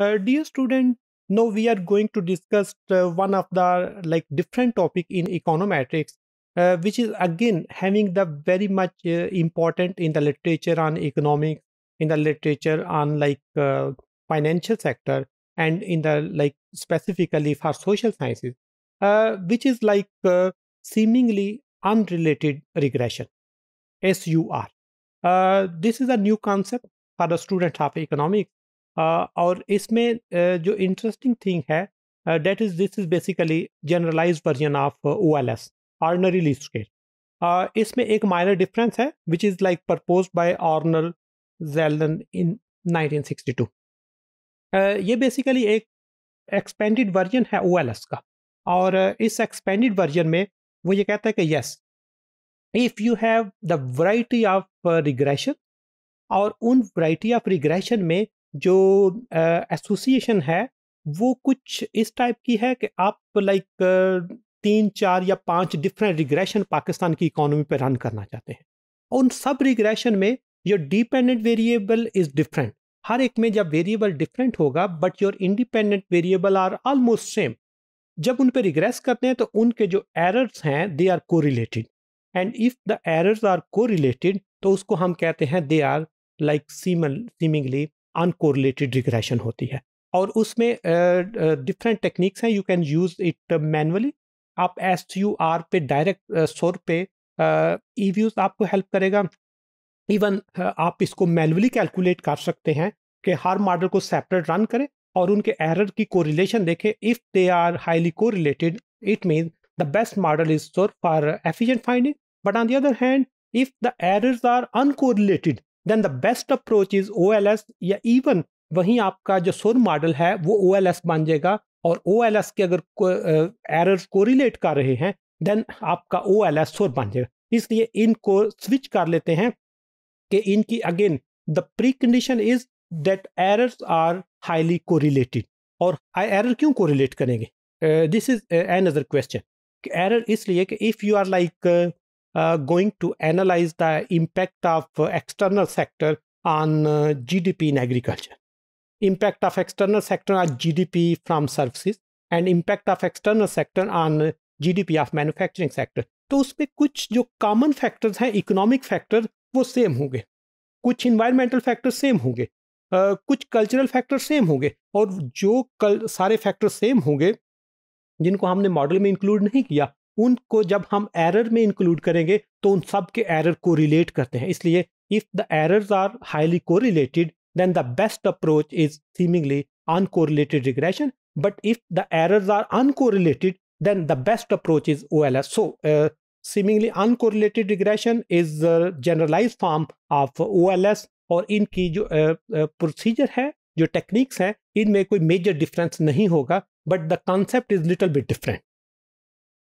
Uh, dear student, now we are going to discuss uh, one of the like different topic in econometrics, uh, which is again having the very much uh, important in the literature on economics, in the literature on like uh, financial sector, and in the like specifically for social sciences, uh, which is like seemingly unrelated regression, SUR. this is a new concept for the student of economics और इसमें जो interesting thing है that is this is basically generalise version of O L S ordinary least squares इसमें एक minor difference है which is like proposed by Arnold Zellner in 1962 ये basically एक expanded version है ओ एल एस का और इस एक्सपेंडेड वर्जन में वो ये कहता है कि yes if you have the variety of regression और उन वराइटी ऑफ रिग्रेशन में जो एसोसिएशन है वो कुछ इस टाइप की है कि आप लाइक तीन चार या पांच डिफरेंट रिग्रेशन पाकिस्तान की इकोनॉमी पर रन करना चाहते हैं और उन सब रिग्रेशन में your dependent variable is different हर एक में जब वेरिएबल डिफरेंट होगा but your independent variable are almost same जब उन पर रिग्रेस करते हैं तो उनके जो एरर्स हैं they are correlated and if the errors are correlated तो उसको हम कहते हैं they are like seem seemingly uncorrelated regression होती है और उसमें डिफरेंट टेक्निक्स हैं you can use it manually आप एस यू आर पे डायरेक्ट सोर पे ई व्यूज आपको हेल्प करेगा इवन आप इसको मैनुअली कैलकुलेट कर सकते हैं कि हर मॉडल को सेपरेट रन करें और उनके एरर की कोरिलेशन देखें if they are highly correlated it mean the best model is SUR for efficient finding but on the other hand if the errors are uncorrelated then the best approach is O या even वही आपका जो सुर model है वो ओ बन जाएगा और ओ के अगर एरर को रिलेट कर रहे हैं देन आपका ओ एल एस सुर बन जाएगा इसलिए इनको स्विच कर लेते हैं कि इनकी again the precondition is that errors are highly correlated और एरर क्यों कोरिलेट करेंगे this is another question error इसलिए कि if you are like going to analyze the impact of external sector on uh, GDP in agriculture. Impact of external sector on GDP from services and impact of external sector on GDP of manufacturing sector. तो उसमें कुछ जो common factors हैं economic factor वो same होंगे कुछ environmental factor same होंगे कुछ कल्चरल फैक्टर सेम होंगे और जो कल सारे फैक्टर सेम होंगे जिनको हमने मॉडल में इंक्लूड नहीं किया उनको जब हम एरर में इंक्लूड करेंगे तो उन सब के एरर को रिलेट करते हैं इसलिए if the errors are highly correlated then the best approach is seemingly uncorrelated regression but if the errors are uncorrelated then the best approach is O L S so seemingly uncorrelated regression is generalise form of O L S और इनकी जो procedure uh, uh, है जो techniques हैं इनमें कोई major difference नहीं होगा but the concept is little bit different